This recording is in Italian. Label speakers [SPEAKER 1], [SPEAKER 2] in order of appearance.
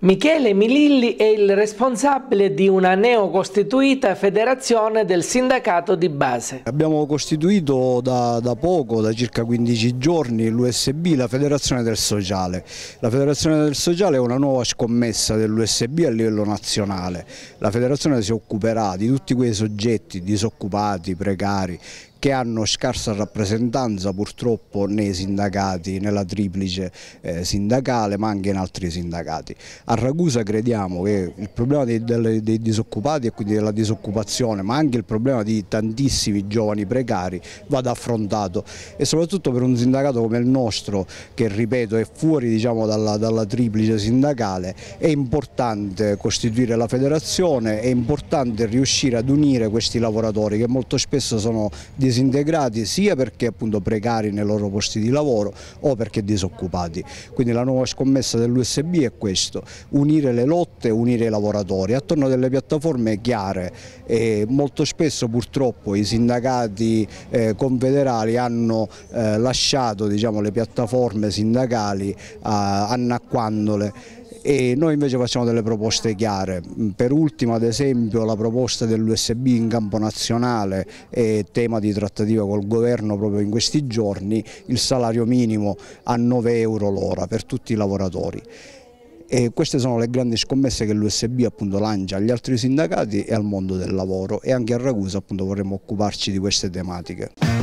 [SPEAKER 1] Michele Mililli è il responsabile di una neocostituita federazione del sindacato di base.
[SPEAKER 2] Abbiamo costituito da, da poco, da circa 15 giorni, l'USB, la federazione del sociale. La federazione del sociale è una nuova scommessa dell'USB a livello nazionale. La federazione si occuperà di tutti quei soggetti disoccupati, precari, che hanno scarsa rappresentanza purtroppo nei sindacati, nella triplice eh, sindacale ma anche in altri sindacati. A Ragusa crediamo che il problema dei, dei, dei, disoccupati e quindi della disoccupazione ma anche il problema di tantissimi giovani precari vada affrontato e soprattutto per un sindacato come il nostro che ripeto è fuori diciamo, dalla, dalla triplice sindacale è importante costituire la federazione, è importante riuscire ad unire questi lavoratori che molto spesso sono disoccupati disintegrati sia perché appunto precari nei loro posti di lavoro o perché disoccupati. Quindi la nuova scommessa dell'USB è questo, unire le lotte, unire i lavoratori attorno a delle piattaforme chiare e molto spesso purtroppo i sindacati eh, confederali hanno eh, lasciato diciamo, le piattaforme sindacali eh, annacquandole e noi invece facciamo delle proposte chiare. Per ultimo ad esempio la proposta dell'USB in campo nazionale è tema di trattativa col governo proprio in questi giorni, il salario minimo a 9 euro l'ora per tutti i lavoratori. E queste sono le grandi scommesse che l'USB lancia agli altri sindacati e al mondo del lavoro e anche a Ragusa appunto, vorremmo occuparci di queste tematiche.